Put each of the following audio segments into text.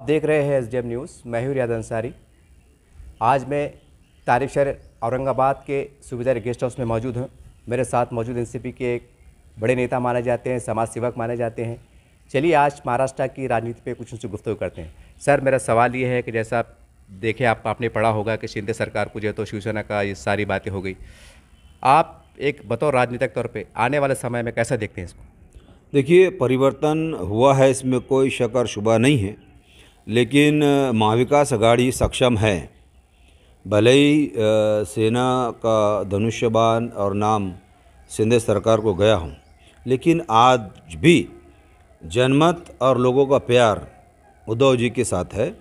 आप देख रहे हैं एस डी एम न्यूज़ मैं याद रियाद अंसारी आज मैं तारिक शहर औरंगाबाद के सूबेदार गेस्ट हाउस में मौजूद हूँ मेरे साथ मौजूद एन के एक बड़े नेता माने जाते हैं समाज सेवक माने जाते हैं चलिए आज महाराष्ट्र की राजनीति पे कुछ उनसे गुफ्तु करते हैं सर मेरा सवाल ये है कि जैसा आप देखें आप आपने पढ़ा होगा कि शिंदे सरकार को जो है तो शिवसेना का ये सारी बातें हो गई आप एक बतौर राजनीतिक तौर पर आने वाले समय में कैसा देखते हैं इसको देखिए परिवर्तन हुआ है इसमें कोई शक और शुबा नहीं है लेकिन महाविकास आघाड़ी सक्षम है भले ही सेना का धनुष्यबान और नाम सिंधे सरकार को गया हूँ लेकिन आज भी जनमत और लोगों का प्यार उद्धव जी के साथ है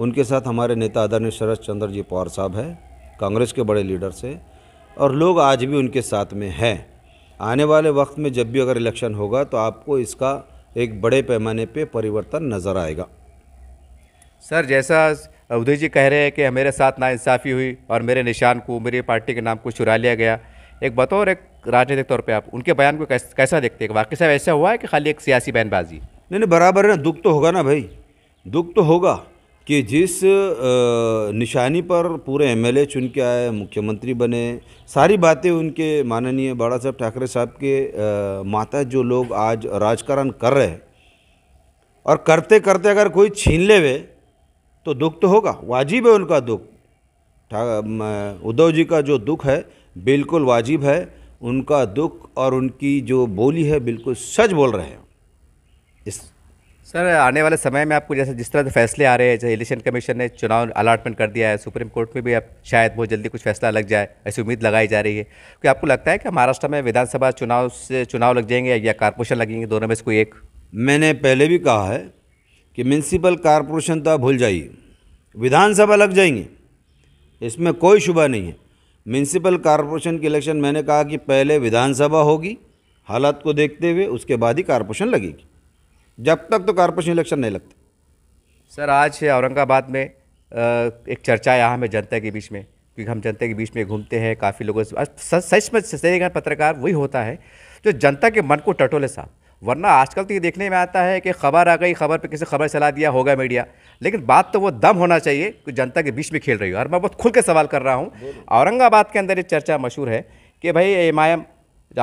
उनके साथ हमारे नेता आदरणीय शरद चंद्र जी पवार साहब हैं कांग्रेस के बड़े लीडर्स हैं और लोग आज भी उनके साथ में हैं आने वाले वक्त में जब भी अगर इलेक्शन होगा तो आपको इसका एक बड़े पैमाने पे परिवर्तन नज़र आएगा सर जैसा उदय जी कह रहे हैं कि मेरे साथ नाइंसाफ़ी हुई और मेरे निशान को मेरी पार्टी के नाम को चुरा लिया गया एक बतौर एक राजनीतिक तौर पे आप उनके बयान को कैस, कैसा देखते हैं वाकई साहब ऐसा हुआ है कि खाली एक सियासी बयानबाजी नहीं नहीं बराबर है ना दुख तो होगा ना भाई दुख तो होगा कि जिस निशानी पर पूरे एमएलए चुन के आए मुख्यमंत्री बने सारी बातें उनके माननीय बाड़ा साहब ठाकरे साहब के माता जो लोग आज राजकारण कर रहे हैं और करते करते अगर कोई छीन ले वे तो दुख तो होगा वाजिब है उनका दुख उद्धव जी का जो दुख है बिल्कुल वाजिब है उनका दुख और उनकी जो बोली है बिल्कुल सच बोल रहे हैं इस सर आने वाले समय में आपको जैसे जिस तरह से फैसले आ रहे हैं जैसे इलेक्शन कमीशन ने चुनाव अलाटमेंट कर दिया है सुप्रीम कोर्ट में भी अब शायद बहुत जल्दी कुछ फैसला लग जाए ऐसी उम्मीद लगाई जा रही है क्या आपको लगता है कि महाराष्ट्र में विधानसभा चुनाव से चुनाव लग जाएंगे या कारपोरेशन लगेंगे दोनों में से कोई एक मैंने पहले भी कहा है कि म्यूनसिपल कॉरपोरेशन तो आप भूल जाइए विधानसभा लग जाएंगे इसमें कोई शुबा नहीं है म्यूनसिपल कॉरपोरेशन की इलेक्शन मैंने कहा कि पहले विधानसभा होगी हालात को देखते हुए उसके बाद ही कॉरपोरेशन लगेगी जब तक तो कॉरपोरेशन इलेक्शन नहीं लगते सर आज औरंगाबाद में एक चर्चा यहाँ में जनता के बीच में क्योंकि हम जनता के बीच में घूमते हैं काफ़ी लोगों से सच में सही पत्रकार वही होता है जो जनता के मन को टटोले साहब वरना आजकल तो ये देखने में आता है कि खबर आ गई खबर पे किसी खबर चला दिया होगा मीडिया लेकिन बात तो वो दम होना चाहिए कि जनता के बीच में खेल रही हो और मैं बहुत खुल के सवाल कर रहा हूँ औरंगाबाद के अंदर ये चर्चा मशहूर है कि भाई एम आई एम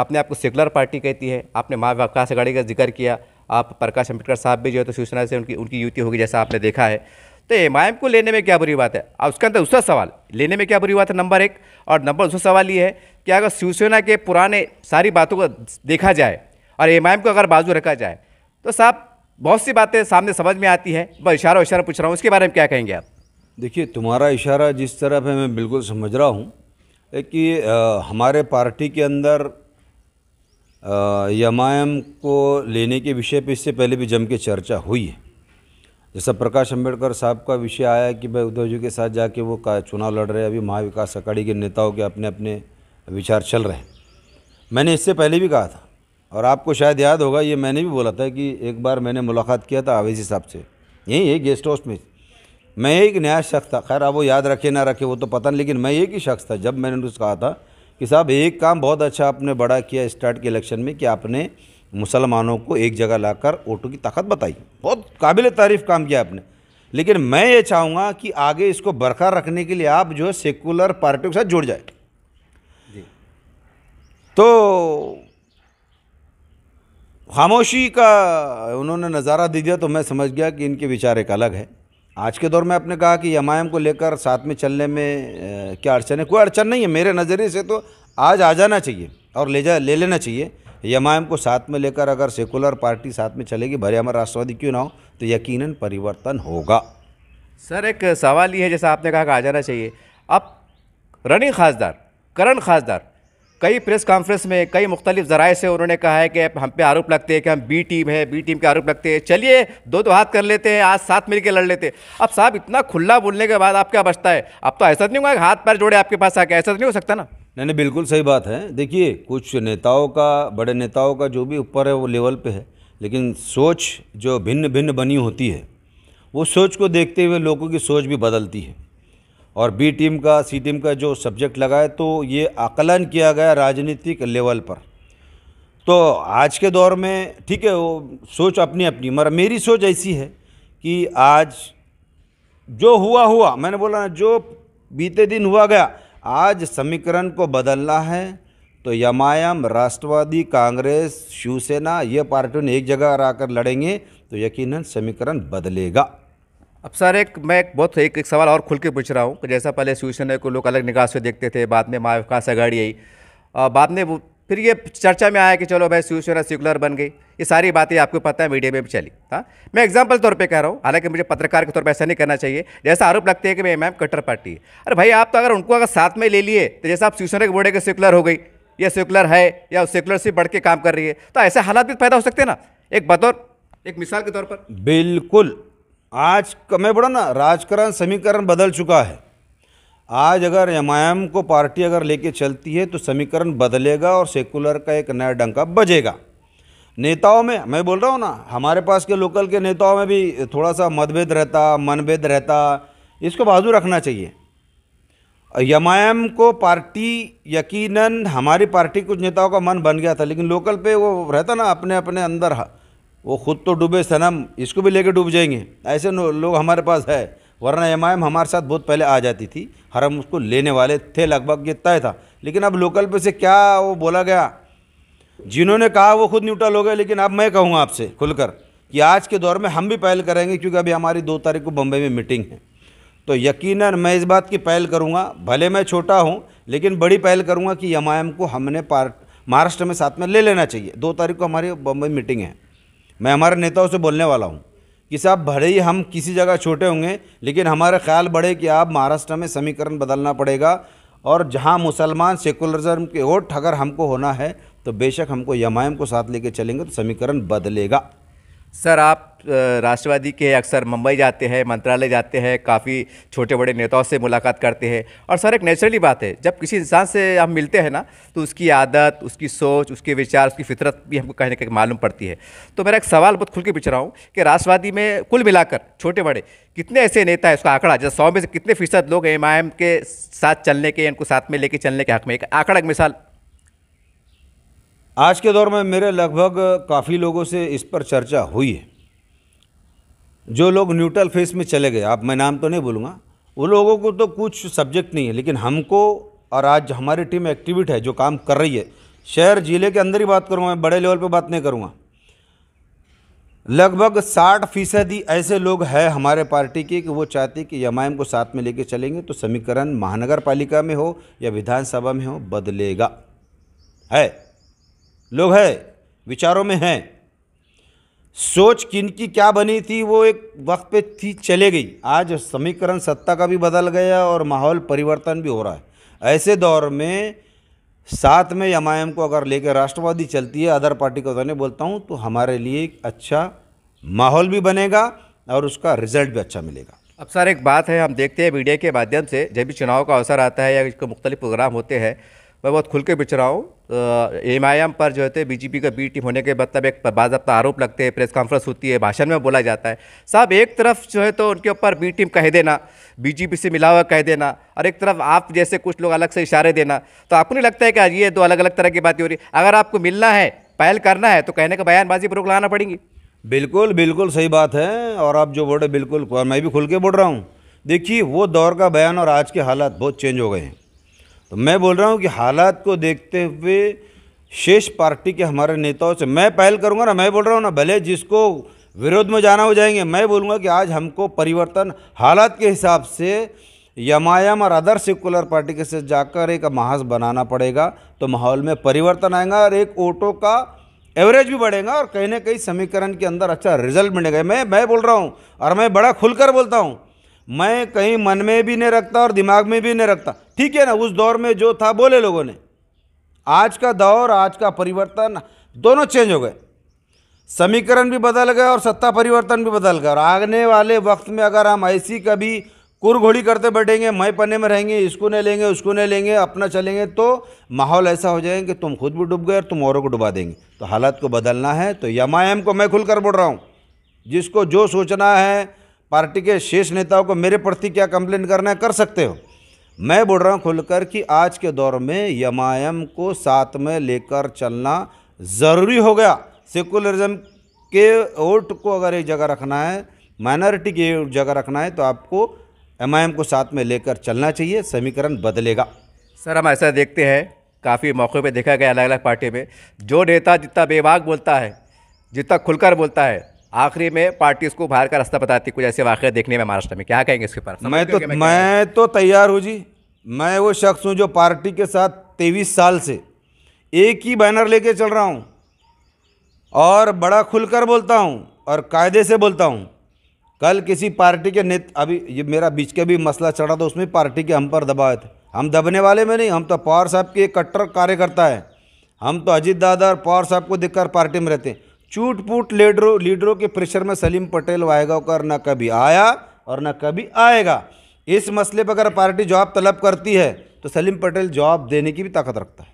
आपने आपको सेकुलर पार्टी कहती है आपने माँ प्रकाश अगाड़ी का जिक्र किया आप प्रकाश अम्बेडकर साहब भी जो है तो शिवसेना से उनकी उनकी युति होगी जैसा आपने देखा है तो एम को लेने में क्या बुरी बात है अब उसके अंदर दूसरा सवाल लेने में क्या बुरी बात है नंबर एक और नंबर दूसरा सवाल ये है कि अगर शिवसेना के पुराने सारी बातों को देखा जाए और एम को अगर बाजू रखा जाए तो साहब बहुत सी बातें सामने समझ में आती हैं मैं इशारा इशारा पूछ रहा हूँ उसके बारे में क्या कहेंगे आप देखिए तुम्हारा इशारा जिस तरफ है मैं बिल्कुल समझ रहा हूँ कि हमारे पार्टी के अंदर एम को लेने के विषय पर इससे पहले भी जम के चर्चा हुई है जैसा प्रकाश अम्बेडकर साहब का विषय आया कि भाई उद्धव जी के साथ जाके वो का चुनाव लड़ रहे हैं अभी महाविकास अकाड़ी के नेताओं के अपने अपने विचार चल रहे हैं मैंने इससे पहले भी कहा था और आपको शायद याद होगा ये मैंने भी बोला था कि एक बार मैंने मुलाकात किया था आवेजी साहब से यहीं है गेस्ट हाउस में मैं एक नया शख्स था खैर आप वो याद रखे ना रखे वो तो पता नहीं लेकिन मैं एक ही शख्स था जब मैंने उनसे कहा था कि साहब एक काम बहुत अच्छा आपने बड़ा किया स्टार्ट के इलेक्शन में कि आपने मुसलमानों को एक जगह लाकर वोटों की ताकत बताई बहुत काबिल तारीफ काम किया आपने लेकिन मैं ये चाहूँगा कि आगे इसको बरकरार रखने के लिए आप जो है सेकुलर पार्टियों के साथ जुड़ जाए तो खामोशी का उन्होंने नज़ारा दे दिया तो मैं समझ गया कि इनके विचार एक अलग है आज के दौर में आपने कहा कि एम को लेकर साथ में चलने में क्या अड़चन है कोई अड़चन नहीं है मेरे नज़रिए से तो आज आ जाना चाहिए और ले जा ले लेना चाहिए एम को साथ में लेकर अगर सेकुलर पार्टी साथ में चलेगी भरे हमारे राष्ट्रवादी क्यों ना हो तो यकीनन परिवर्तन होगा सर एक सवाल ये है जैसा आपने कहा कि आ जाना चाहिए अब रनिंग खासदार करण खासदार कई प्रेस कॉन्फ्रेंस में कई मुख्तलिफ जराए से उन्होंने कहा है कि हम पे आरोप लगते हैं कि हम बी टीम है बी टीम के आरोप लगते हैं चलिए दो दो हाथ कर लेते हैं आज साथ मिलकर लड़ लेते हैं अब साहब इतना खुला बोलने के बाद आप क्या बचता है अब तो ऐसा तो नहीं होगा हाथ पैर जोड़े आपके पास आके ऐसा तो नहीं हो सकता ना नहीं नहीं बिल्कुल सही बात है देखिए कुछ नेताओं का बड़े नेताओं का जो भी ऊपर है वो लेवल पर है लेकिन सोच जो भिन्न भिन्न बनी होती है वो सोच को देखते हुए लोगों की सोच भी बदलती है और बी टीम का सी टीम का जो सब्जेक्ट लगा है तो ये आकलन किया गया राजनीतिक लेवल पर तो आज के दौर में ठीक है वो सोच अपनी अपनी मगर मेरी सोच ऐसी है कि आज जो हुआ हुआ मैंने बोला ना जो बीते दिन हुआ गया आज समीकरण को बदलना है तो यमायम राष्ट्रवादी कांग्रेस शिवसेना ये पार्टियों ने एक जगह आकर लड़ेंगे तो यकीनन समीकरण बदलेगा अब सर एक मैं एक बहुत एक, एक सवाल और खुल के पूछ रहा हूँ कि जैसा पहले है को लोग अलग निकाह से देखते थे बाद में माँ विकास अगाड़ी आई बाद में वो फिर ये चर्चा में आया कि चलो भाई शिवसेना सेकुलर बन गई ये सारी बातें आपको पता है मीडिया में भी चली हाँ मैं एग्जाम्पल तौर पर कह रहा हूँ हालांकि मुझे पत्रकार के तौर पर ऐसा नहीं करना चाहिए जैसा आरोप लगते हैं कि भाई मैम कट्टर पार्टी है अरे भाई आप तो अगर उनको अगर साथ में ले लिए तो जैसा आप शिवसेना के बोर्डे के सेकुलर हो गई या सेकुलर है या सेकुलर से बढ़ के काम कर रही है तो ऐसे हालात भी पैदा हो सकते हैं ना एक बतौर एक मिसाल के तौर पर बिल्कुल आज मैं बोला ना राजकरण समीकरण बदल चुका है आज अगर एम को पार्टी अगर लेके चलती है तो समीकरण बदलेगा और सेकुलर का एक नया डंका बजेगा नेताओं में मैं बोल रहा हूँ ना हमारे पास के लोकल के नेताओं में भी थोड़ा सा मतभेद रहता मनभेद रहता इसको बाजू रखना चाहिए एम को पार्टी यकीनन हमारी पार्टी कुछ नेताओं का मन बन गया था लेकिन लोकल पे वो रहता ना अपने अपने अंदर वो खुद तो डूबे सनम इसको भी लेके डूब जाएंगे ऐसे लोग हमारे पास है वरना एम हमारे साथ बहुत पहले आ जाती थी हर हम उसको लेने वाले थे लगभग ये तय था लेकिन अब लोकल पे से क्या वो बोला गया जिन्होंने कहा वो खुद न्यूट्रल हो गए लेकिन अब मैं कहूँगा आपसे खुलकर कि आज के दौर में हम भी पहल करेंगे क्योंकि अभी हमारी दो तारीख को बम्बई में मीटिंग है तो यकीन मैं इस बात की पहल करूँगा भले मैं छोटा हूँ लेकिन बड़ी पहल करूँगा कि एम को हमने महाराष्ट्र में साथ में ले लेना चाहिए दो तारीख को हमारी बम्बई मीटिंग है मैं हमारे नेताओं से बोलने वाला हूँ कि साहब भले ही हम किसी जगह छोटे होंगे लेकिन हमारे ख्याल बढ़े कि आप महाराष्ट्र में समीकरण बदलना पड़ेगा और जहाँ मुसलमान सेकुलरिज्म के वोट अगर हमको होना है तो बेशक हमको यमायम को साथ लेके चलेंगे तो समीकरण बदलेगा सर आप राष्ट्रवादी के अक्सर मुंबई जाते हैं मंत्रालय जाते हैं काफ़ी छोटे बड़े नेताओं से मुलाकात करते हैं और सर एक नेचुरली बात है जब किसी इंसान से हम मिलते हैं ना तो उसकी आदत उसकी सोच उसके विचार उसकी फितरत भी हमको कहीं ना कहीं मालूम पड़ती है तो मेरा एक सवाल बहुत खुल के पिछ रहा हूँ कि राष्ट्रवादी में कुल मिलाकर छोटे बड़े कितने ऐसे नेता है उसका आंकड़ा जैसे सौ में से कितने फीसद लोग एम के साथ चलने के उनको साथ में लेके चलने के हक में एक आंकड़ा मिसाल आज के दौर में मेरे लगभग काफ़ी लोगों से इस पर चर्चा हुई है जो लोग न्यूट्रल फेस में चले गए आप मैं नाम तो नहीं बोलूँगा वो लोगों को तो कुछ सब्जेक्ट नहीं है लेकिन हमको और आज हमारी टीम एक्टिविट है जो काम कर रही है शहर ज़िले के अंदर ही बात करूँगा मैं बड़े लेवल पर बात नहीं करूँगा लगभग साठ फीसदी ऐसे लोग हैं हमारे पार्टी के कि वो चाहते कि एम को साथ में लेके चलेंगे तो समीकरण महानगर पालिका में हो या विधानसभा में हो बदलेगा है लोग हैं विचारों में हैं सोच किन की क्या बनी थी वो एक वक्त पे थी चले गई आज समीकरण सत्ता का भी बदल गया और माहौल परिवर्तन भी हो रहा है ऐसे दौर में साथ में एम आई एम को अगर लेकर राष्ट्रवादी चलती है अदर पार्टी को नहीं तो बोलता हूँ तो हमारे लिए एक अच्छा माहौल भी बनेगा और उसका रिजल्ट भी अच्छा मिलेगा अब सर एक बात है हम देखते हैं मीडिया के माध्यम से जब भी चुनाव का अवसर आता है या इसके मुख्तलिफ प्रोग्राम होते हैं मैं बहुत खुल के बिच रहा हूँ एम आई एम पर जो है बीजेपी का बी टीम होने के मतलब एक बाबा आरोप लगते हैं प्रेस कॉन्फ्रेंस होती है भाषण में बोला जाता है साहब एक तरफ जो है तो उनके ऊपर बी टीम कह देना बीजेपी से मिला हुआ कह देना और एक तरफ आप जैसे कुछ लोग अलग से इशारे देना तो आपको नहीं लगता है कि ये दो अलग अलग तरह की बातें हो रही अगर आपको मिलना है पहल करना है तो कहने का बयानबाजी पर रोक लाना पड़ेगी बिल्कुल बिल्कुल सही बात है और आप जो बोल रहे बिल्कुल मैं भी खुल के बोल रहा हूँ देखिए वो दौर का बयान और आज के हालात बहुत चेंज हो गए हैं तो मैं बोल रहा हूँ कि हालात को देखते हुए शेष पार्टी के हमारे नेताओं से मैं पहल करूँगा ना मैं बोल रहा हूँ ना भले जिसको विरोध में जाना हो जाएंगे मैं बोलूँगा कि आज हमको परिवर्तन हालात के हिसाब से यमायम और अदर सेकुलर पार्टी के से जाकर एक महाज बनाना पड़ेगा तो माहौल में परिवर्तन आएगा और एक ऑटो का एवरेज भी बढ़ेगा और कहीं ना कहीं समीकरण के अंदर अच्छा रिजल्ट मिलेगा मैं मैं बोल रहा हूँ और मैं बड़ा खुलकर बोलता हूँ मैं कहीं मन में भी नहीं रखता और दिमाग में भी नहीं रखता ठीक है ना उस दौर में जो था बोले लोगों ने आज का दौर आज का परिवर्तन दोनों चेंज हो गए समीकरण भी बदल गए और सत्ता परिवर्तन भी बदल गया और आगने वाले वक्त में अगर हम ऐसी कभी कुरघोड़ी करते बैठेंगे मैं पन्ने में रहेंगे इसको नहीं लेंगे उसको नहीं लेंगे अपना चलेंगे तो माहौल ऐसा हो जाएगा कि तुम खुद भी डूब गए और तुम औरों को डुबा देंगे तो हालात को बदलना है तो यमायम को मैं खुलकर बोल रहा हूँ जिसको जो सोचना है पार्टी के शीर्ष नेताओं को मेरे प्रति क्या कंप्लेन करना है कर सकते हो मैं बोल रहा हूँ खुलकर कि आज के दौर में यमायम को साथ में लेकर चलना ज़रूरी हो गया सेकुलरिज्म के वोट को अगर एक जगह रखना है माइनॉरिटी की जगह रखना है तो आपको एम को साथ में लेकर चलना चाहिए समीकरण बदलेगा सर हम ऐसा देखते हैं काफ़ी मौक़े पे देखा गया अलग अलग पार्टी में जो नेता जितना बेबाक बोलता है जितना खुलकर बोलता है आखिरी में पार्टी उसको बाहर का रास्ता बताती कुछ ऐसे वाक़ देखने में महाराष्ट्र में क्या कहेंगे इसके पर मैं तो मैं, तो तैयार हूँ जी मैं वो शख्स हूँ जो पार्टी के साथ तेईस साल से एक ही बैनर लेके चल रहा हूँ और बड़ा खुलकर बोलता हूँ और कायदे से बोलता हूँ कल किसी पार्टी के नेता अभी ये मेरा बीच का भी मसला चढ़ा था तो उसमें पार्टी के हम पर दबाए थे हम दबने वाले में नहीं हम तो पवार साहब के कट्टर कार्यकर्ता है हम तो अजीत दादा और पवार साहब को देखकर पार्टी में रहते हैं चूट पूट लीडरों लीडरों के प्रेशर में सलीम पटेल कर न कभी आया और न कभी आएगा इस मसले पर अगर पार्टी जॉब तलब करती है तो सलीम पटेल जॉब देने की भी ताकत रखता है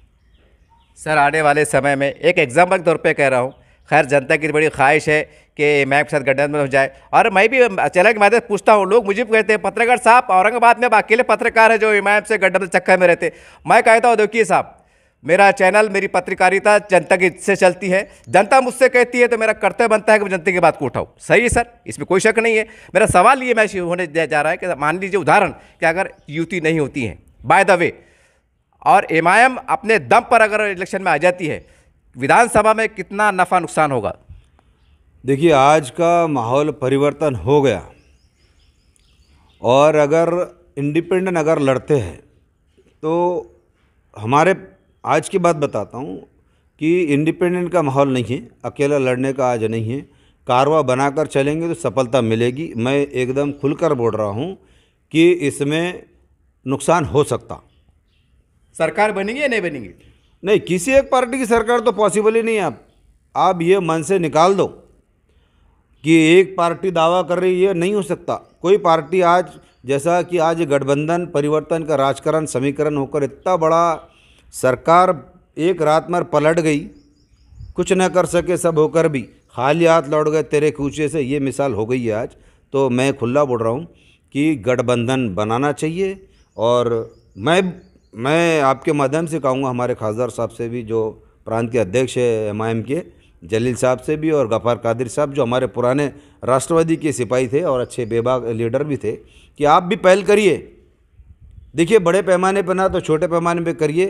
सर आने वाले समय में एक एग्जाम्पल के तौर पर कह रहा हूँ खैर जनता की बड़ी ख्वाहिश है कि मैं के साथ गठबंधन हो जाए और मैं भी चैनल की मदद पूछता हूँ लोग मुझे भी कहते हैं पत्रकार साहब औरंगाबाद में अकेले पत्रकार है जो इमाम से गठबंधन चक्कर में रहते मैं कहता हूँ देखिए साहब मेरा चैनल मेरी पत्रकारिता जनता की से चलती है जनता मुझसे कहती है तो मेरा कर्तव्य बनता है कि जनता की बात को उठाऊँ सही है सर इसमें कोई शक नहीं है मेरा सवाल ये मैं होने जा रहा है कि मान लीजिए उदाहरण कि अगर युति नहीं होती है बाय द वे और एम अपने दम पर अगर इलेक्शन में आ जाती है विधानसभा में कितना नफ़ा नुकसान होगा देखिए आज का माहौल परिवर्तन हो गया और अगर इंडिपेंडेंट अगर लड़ते हैं तो हमारे आज की बात बताता हूँ कि इंडिपेंडेंट का माहौल नहीं है अकेला लड़ने का आज नहीं है कारवा बनाकर चलेंगे तो सफलता मिलेगी मैं एकदम खुलकर बोल रहा हूँ कि इसमें नुकसान हो सकता सरकार बनेगी या नहीं बनेगी नहीं किसी एक पार्टी की सरकार तो पॉसिबल ही नहीं है आप आप ये मन से निकाल दो कि एक पार्टी दावा कर रही है नहीं हो सकता कोई पार्टी आज जैसा कि आज गठबंधन परिवर्तन का राजकरण समीकरण होकर इतना बड़ा सरकार एक रात मर पलट गई कुछ न कर सके सब होकर भी खाली हाथ लौट गए तेरे कूचे से ये मिसाल हो गई है आज तो मैं खुला बोल रहा हूँ कि गठबंधन बनाना चाहिए और मैं मैं आपके माध्यम से कहूँगा हमारे खासदार साहब से भी जो प्रांत के अध्यक्ष है एम के जलील साहब से भी और गफ़ार कादिर साहब जो हमारे पुराने राष्ट्रवादी के सिपाही थे और अच्छे बेबाग लीडर भी थे कि आप भी पहल करिए देखिए बड़े पैमाने पर ना तो छोटे पैमाने पर करिए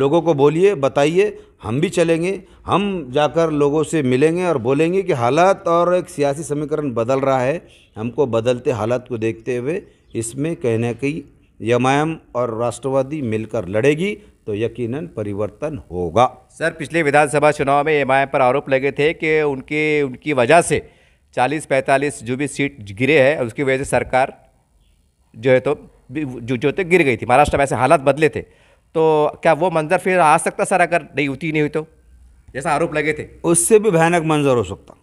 लोगों को बोलिए बताइए हम भी चलेंगे हम जाकर लोगों से मिलेंगे और बोलेंगे कि हालात और एक सियासी समीकरण बदल रहा है हमको बदलते हालात को देखते हुए इसमें कहने की यमायम और राष्ट्रवादी मिलकर लड़ेगी तो यकीनन परिवर्तन होगा सर पिछले विधानसभा चुनाव में एम पर आरोप लगे थे कि उनके उनकी वजह से 40-45 जो भी सीट गिरे हैं उसकी वजह से सरकार जो है तो जो जो तो गिर गई थी महाराष्ट्र में ऐसे हालात बदले थे तो क्या वो मंजर फिर आ सकता सर अगर नहीं होती नहीं हुई तो जैसा आरोप लगे थे उससे भी भयानक मंजर हो सकता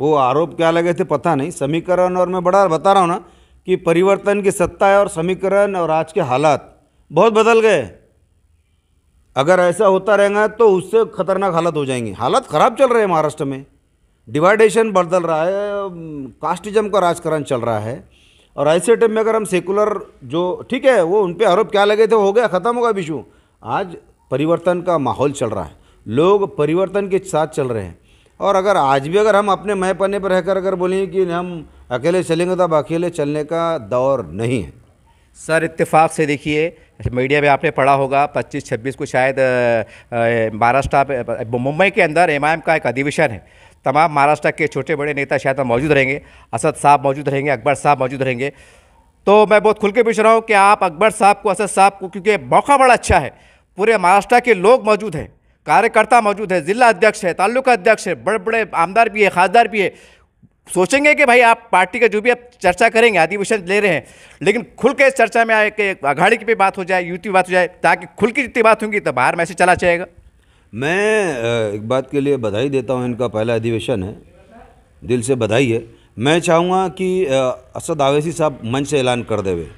वो आरोप क्या लगे थे पता नहीं समीकरण और मैं बड़ा बता रहा हूँ ना कि परिवर्तन की सत्ता है और समीकरण और आज के हालात बहुत बदल गए अगर ऐसा होता रहेगा तो उससे खतरनाक हालत हो जाएंगे हालात ख़राब चल रहे हैं महाराष्ट्र में डिवाइडेशन बदल रहा है कास्टिज्म का राजकरण चल रहा है और ऐसे टाइम में अगर हम सेकुलर जो ठीक है वो उन पर आरोप क्या लगे थे हो गया ख़त्म होगा बिशू आज परिवर्तन का माहौल चल रहा है लोग परिवर्तन के साथ चल रहे हैं और अगर आज भी अगर हम अपने मय पन्ने पर रहकर अगर बोलेंगे कि हम अकेले चलेंगे तो अब अकेले चलने का दौर नहीं है सर इत्तेफाक से देखिए मीडिया में आपने पढ़ा होगा 25-26 को शायद महाराष्ट्र मुंबई के अंदर एम का एक अधिवेशन है तमाम महाराष्ट्र के छोटे बड़े नेता शायद मौजूद रहेंगे असद साहब मौजूद रहेंगे अकबर साहब मौजूद रहेंगे तो मैं बहुत खुल के पूछ रहा हूँ कि आप अकबर साहब को असद साहब को क्योंकि मौका बड़ा अच्छा है पूरे महाराष्ट्र के लोग मौजूद हैं कार्यकर्ता मौजूद है जिला अध्यक्ष है ताल्लुका अध्यक्ष है बड़े बड़े आमदार भी है खासदार भी है सोचेंगे कि भाई आप पार्टी का जो भी आप चर्चा करेंगे अधिवेशन ले रहे हैं लेकिन खुल के इस चर्चा में आए कि अघाड़ी की भी बात हो जाए युति बात हो जाए ताकि खुल की जितनी बात होंगी तो बाहर मैसेज चला जाएगा मैं एक बात के लिए बधाई देता हूँ इनका पहला अधिवेशन है दिल से बधाई है मैं चाहूँगा कि असद आवेसी साहब मंच से ऐलान कर देवे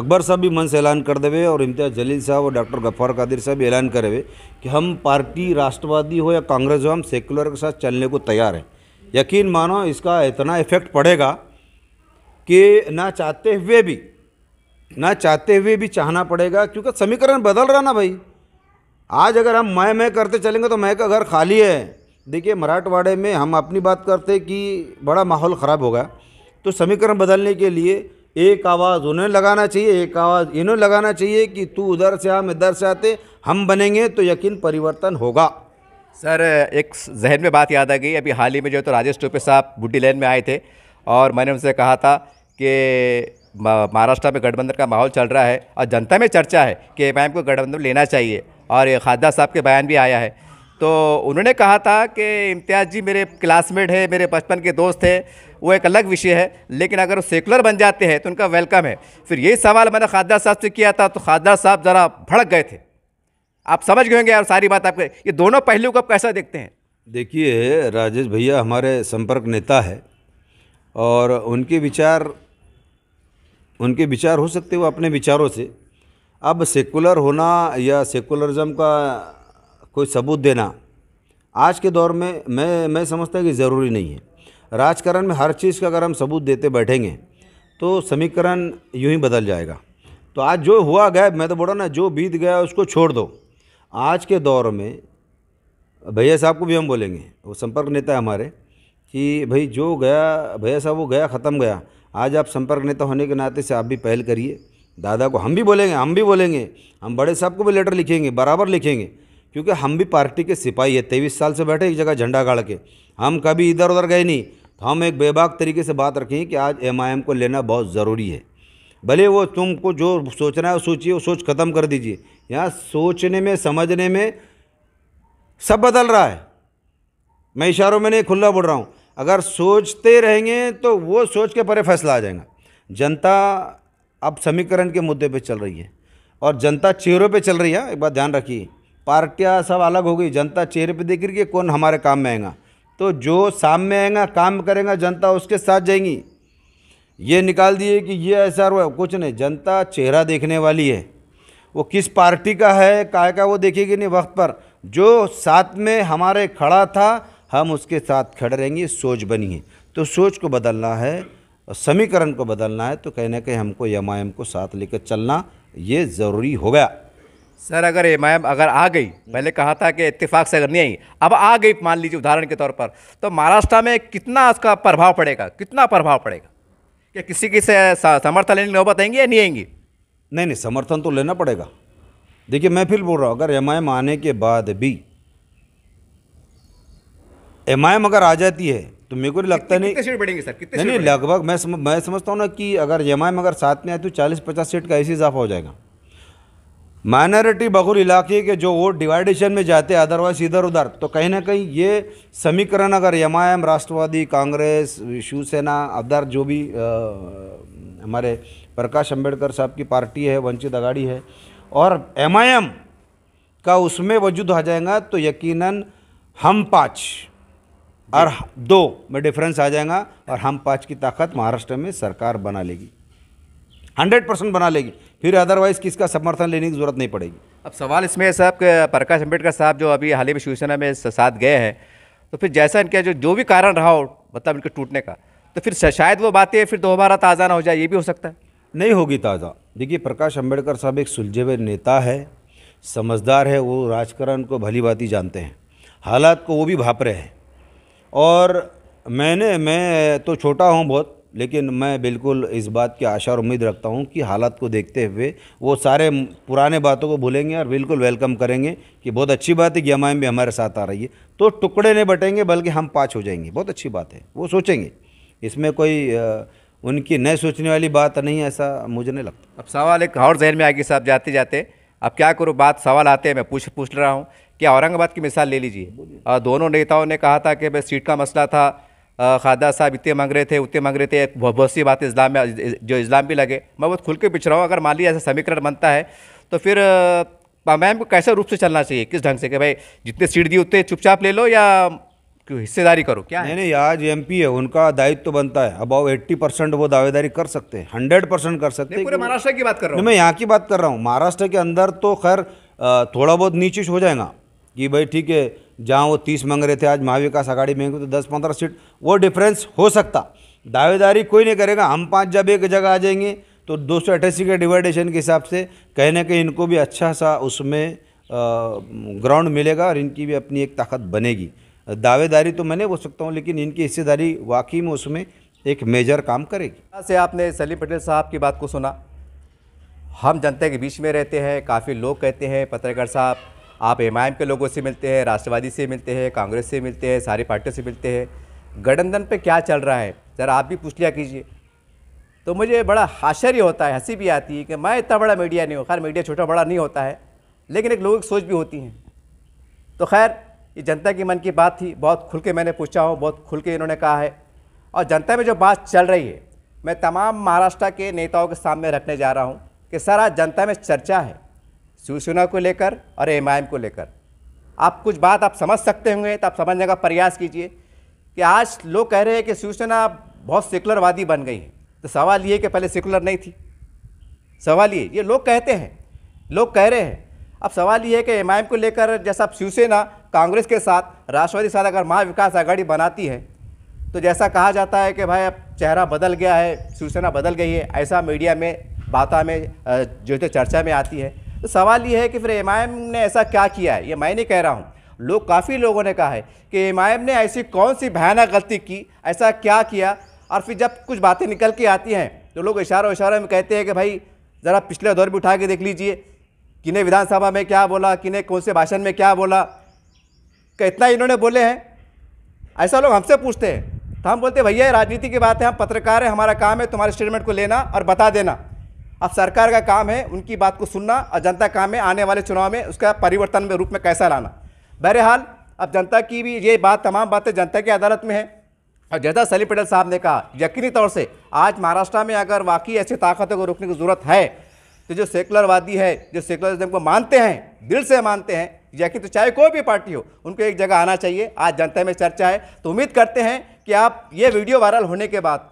अकबर साहब भी मन से ऐलान कर देवे और इम्तियाज़ जलील साहब और डॉक्टर गफ्फार कादिर साहब भी ऐलान करे कि हम पार्टी राष्ट्रवादी हो या कांग्रेस हो हम सेकुलर के साथ चलने को तैयार हैं यकीन मानो इसका इतना इफेक्ट पड़ेगा कि ना चाहते हुए भी ना चाहते हुए भी चाहना पड़ेगा क्योंकि समीकरण बदल रहा ना भाई आज अगर हम मैं मैं करते चलेंगे तो मैं का घर खाली है देखिए मराठवाड़े में हम अपनी बात करते कि बड़ा माहौल ख़राब होगा तो समीकरण बदलने के लिए एक आवाज़ उन्हें लगाना चाहिए एक आवाज़ इन्हें लगाना चाहिए कि तू उधर से हम इधर से आते हम बनेंगे तो यकीन परिवर्तन होगा सर एक जहन में बात याद आ गई अभी हाल ही में जो है तो राजेश टोपे साहब बुड्डी लेन में आए थे और मैंने उनसे कहा था कि महाराष्ट्र में गठबंधन का माहौल चल रहा है और जनता में चर्चा है कि एम को गठबंधन लेना चाहिए और ये खादा साहब के बयान भी आया है तो उन्होंने कहा था कि इम्तियाज़ जी मेरे क्लासमेट है मेरे बचपन के दोस्त हैं वो एक अलग विषय है लेकिन अगर वो सेकुलर बन जाते हैं तो उनका वेलकम है फिर यही सवाल मैंने खादा साहब से किया था तो खादा साहब ज़रा भड़क गए थे आप समझ गए होंगे और सारी बात आपके ये दोनों पहलू को आप कैसा देखते हैं देखिए राजेश भैया हमारे संपर्क नेता है और उनके विचार उनके विचार हो सकते हो अपने विचारों से अब सेकुलर होना या सेकुलरिज्म का कोई सबूत देना आज के दौर में मैं मैं समझता हूँ कि ज़रूरी नहीं है राजकारण में हर चीज़ का अगर हम सबूत देते बैठेंगे तो समीकरण यूं ही बदल जाएगा तो आज जो हुआ गया मैं तो बोला ना जो बीत गया उसको छोड़ दो आज के दौर में भैया साहब को भी हम बोलेंगे वो संपर्क नेता है हमारे कि भाई जो गया भैया साहब वो गया ख़त्म गया आज आप संपर्क नेता होने के नाते से आप भी पहल करिए दादा को हम भी बोलेंगे हम भी बोलेंगे हम बड़े साहब को भी लेटर लिखेंगे बराबर लिखेंगे क्योंकि हम भी पार्टी के सिपाही है तेईस साल से बैठे एक जगह झंडा गाड़ के हम कभी इधर उधर गए नहीं तो हम एक बेबाक तरीके से बात रखें कि आज एम को लेना बहुत ज़रूरी है भले वो तुमको जो सोचना है वो सोचिए वो सोच ख़त्म कर दीजिए यहाँ सोचने में समझने में सब बदल रहा है मैं इशारों में नहीं खुला बोल रहा हूँ अगर सोचते रहेंगे तो वो सोच के परे फैसला आ जाएगा जनता अब समीकरण के मुद्दे पे चल रही है और जनता चेहरों पे चल रही है एक बात ध्यान रखिए पार्टियाँ सब अलग हो गई जनता चेहरे पे देख रही है कौन हमारे काम में आएगा तो जो शाम में आएगा काम करेगा जनता उसके साथ जाएंगी ये निकाल दिए कि ये ऐसा हुआ कुछ नहीं जनता चेहरा देखने वाली है वो किस पार्टी का है काय का वो देखेगी नहीं वक्त पर जो साथ में हमारे खड़ा था हम उसके साथ खड़े रहेंगे सोच बनी है तो सोच को बदलना है और समीकरण को बदलना है तो ना कहीं हमको एम आई एम को साथ लेकर चलना ये ज़रूरी हो गया सर अगर एम आई एम अगर आ गई पहले कहा था कि इत्तेफाक से अगर नहीं आई अब आ गई मान लीजिए उदाहरण के तौर पर तो महाराष्ट्र में कितना उसका प्रभाव पड़ेगा कितना प्रभाव पड़ेगा कि किसी की से समर्थन लेने की नौबत आएंगी या नहीं आएंगी नहीं नहीं समर्थन तो लेना पड़ेगा देखिए मैं फिर बोल रहा हूँ अगर एम आई एम आने के बाद भी एम आई एम अगर आ जाती है तो मेरे को लगता नहीं कितने सीट बढ़ेंगे सर कितने नहीं लगभग मैं सम, मैं समझता हूँ ना कि अगर एम अगर साथ में आए तो चालीस पचास सीट का ऐसे इजाफा हो जाएगा माइनॉरिटी बहुल इलाके के जो वोट डिवाइडेशन में जाते हैं अदरवाइज इधर उधर तो कहीं ना कहीं ये समीकरण अगर एम राष्ट्रवादी कांग्रेस शिवसेना अदर जो भी आ, हमारे प्रकाश अंबेडकर साहब की पार्टी है वंचित अगाड़ी है और एम का उसमें वजूद आ जाएगा तो यकीनन हम पाँच और दो में डिफरेंस आ जाएगा और हम पाँच की ताकत महाराष्ट्र में सरकार बना लेगी हंड्रेड परसेंट बना लेगी फिर अदरवाइज किसका समर्थन लेने की जरूरत नहीं पड़ेगी अब सवाल इसमें साहब प्रकाश अम्बेडकर साहब जो अभी हाल ही में शिवसेना में साथ गए हैं तो फिर जैसा इनका जो जो भी कारण रहा हो मतलब इनके टूटने का तो फिर शायद वो बातें फिर दोबारा ताज़ा ना हो जाए ये भी हो सकता है नहीं होगी ताज़ा देखिए प्रकाश अम्बेडकर साहब एक सुलझे हुए नेता है समझदार है वो राजकरण को भली भांति जानते हैं हालात को वो भी भाप रहे हैं और मैंने मैं तो छोटा हूँ बहुत लेकिन मैं बिल्कुल इस बात की आशा और उम्मीद रखता हूँ कि हालात को देखते हुए वो सारे पुराने बातों को भूलेंगे और बिल्कुल वेलकम करेंगे कि बहुत अच्छी बात है कि एम भी हमारे साथ आ रही है तो टुकड़े नहीं बटेंगे बल्कि हम पाँच हो जाएंगे बहुत अच्छी बात है वो सोचेंगे इसमें कोई उनकी न सोचने वाली बात नहीं ऐसा मुझे नहीं लगता अब सवाल एक और जहन में आगे साहब जाते जाते अब क्या करूँ बात सवाल आते हैं मैं पूछ पूछ रहा हूँ कि औरंगाबाद की मिसाल ले लीजिए दोनों नेताओं ने कहा था कि भाई सीट का मसला था खादा साहब इतने मांग रहे थे उतने मांग रहे थे बहुत सी बातें इस्लाम में जो इस्लाम भी लगे मैं बहुत खुल के पिछ रहा हूँ अगर मान लीजिए ऐसा समीकरण बनता है तो फिर मैम को कैसे रूप से चलना चाहिए किस ढंग से कि भाई जितने सीट दी उतने चुपचाप ले लो या क्यों हिस्सेदारी करो क्या नहीं नहीं आज एम पी है उनका दायित्व तो बनता है अबाउ एट्टी परसेंट वो दावेदारी कर सकते हैं हंड्रेड परसेंट कर सकते हैं पूरे महाराष्ट्र की बात कर रहा हूँ मैं यहाँ की बात कर रहा हूँ महाराष्ट्र के अंदर तो खैर थोड़ा बहुत नीचे हो जाएगा कि भाई ठीक है जहाँ वो तीस मांग रहे थे आज महाविकास आघाड़ी में तो दस पंद्रह सीट वो डिफरेंस हो सकता दावेदारी कोई नहीं करेगा हम पाँच जब एक जगह आ जाएंगे तो दो सौ अट्ठासी के डिवाइडेशन के हिसाब से कहीं ना कहीं इनको भी अच्छा सा उसमें ग्राउंड मिलेगा और इनकी भी अपनी एक ताकत बनेगी दावेदारी तो मैं नहीं बोल सकता हूँ लेकिन इनकी हिस्सेदारी वाकई में उसमें एक मेजर काम करेगी से आपने सलीम पटेल साहब की बात को सुना हम जनता के बीच में रहते हैं काफ़ी लोग कहते हैं पत्रकार साहब आप एम के लोगों से मिलते हैं राष्ट्रवादी से मिलते हैं कांग्रेस से मिलते हैं सारी पार्टियों से मिलते हैं गठबंधन पे क्या चल रहा है ज़रा आप भी पूछ लिया कीजिए तो मुझे बड़ा आश्चर्य होता है हंसी भी आती है कि मैं इतना बड़ा मीडिया नहीं हूँ खैर मीडिया छोटा बड़ा नहीं होता है लेकिन एक लोगों की सोच भी होती है तो खैर ये जनता के मन की बात थी बहुत खुल के मैंने पूछा हूँ बहुत खुल के इन्होंने कहा है और जनता में जो बात चल रही है मैं तमाम महाराष्ट्र के नेताओं के सामने रखने जा रहा हूँ कि सर आज जनता में चर्चा है शिवसेना को लेकर और एम को लेकर आप कुछ बात आप समझ सकते होंगे तो आप समझने का प्रयास कीजिए कि आज लोग कह रहे हैं कि शिवसेना बहुत सेकुलरवादी बन गई है तो सवाल ये कि पहले सेकुलर नहीं थी सवाल ये ये लोग कहते हैं लोग कह रहे हैं अब सवाल ये है कि एम को लेकर जैसा आप शिवसेना कांग्रेस के साथ राष्ट्रवादी साथ अगर महाविकास आघाड़ी बनाती है तो जैसा कहा जाता है कि भाई अब चेहरा बदल गया है शिवसेना बदल गई है ऐसा मीडिया में बाता में जो है चर्चा में आती है तो सवाल ये है कि फिर एम ने ऐसा क्या किया है ये मैं नहीं कह रहा हूँ लोग काफ़ी लोगों ने कहा है कि एम ने ऐसी कौन सी भयानक गलती की ऐसा क्या किया और फिर जब कुछ बातें निकल के आती हैं तो लोग इशारों इशारों में कहते हैं कि भाई ज़रा पिछले दौर भी उठा के देख लीजिए किने विधानसभा में क्या बोला किने कौन से भाषण में क्या बोला कि इतना इन्होंने बोले हैं ऐसा लोग हमसे पूछते हैं तो हम बोलते भैया राजनीति की बात है हम पत्रकार हैं हमारा काम है तुम्हारे स्टेटमेंट को लेना और बता देना अब सरकार का काम है उनकी बात को सुनना और जनता काम है आने वाले चुनाव में उसका परिवर्तन में रूप में कैसा लाना बहरहाल अब जनता की भी ये बात तमाम बातें जनता की अदालत में है और जैसा सलीम पटेल साहब ने कहा यकीनी तौर से आज महाराष्ट्र में अगर वाकई ऐसी ताकतों को रोकने की ज़रूरत है तो जो सेकुलरवादी है जो सेकुलरिज्म को मानते हैं दिल से मानते हैं या कि तो चाहे कोई भी पार्टी हो उनको एक जगह आना चाहिए आज जनता में चर्चा है तो उम्मीद करते हैं कि आप ये वीडियो वायरल होने के बाद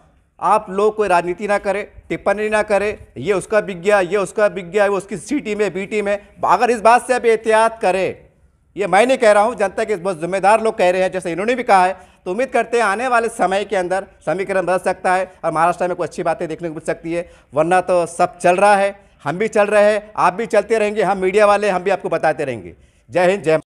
आप लोग कोई राजनीति ना करें टिप्पणी ना करें ये उसका बिक गया ये उसका बिक गया वो उसकी सी टीम है बी टीम है अगर इस बात से आप एहतियात करें ये मैं नहीं कह रहा हूँ जनता के बहुत जिम्मेदार लोग कह रहे हैं जैसे इन्होंने भी कहा है तो उम्मीद करते हैं आने वाले समय के अंदर समीकरण बदल सकता है और महाराष्ट्र में कुछ अच्छी बातें देखने को मिल सकती है वरना तो सब चल रहा है हम भी चल रहे हैं आप भी चलते रहेंगे हम मीडिया वाले हम भी आपको बताते रहेंगे जय हिंद जय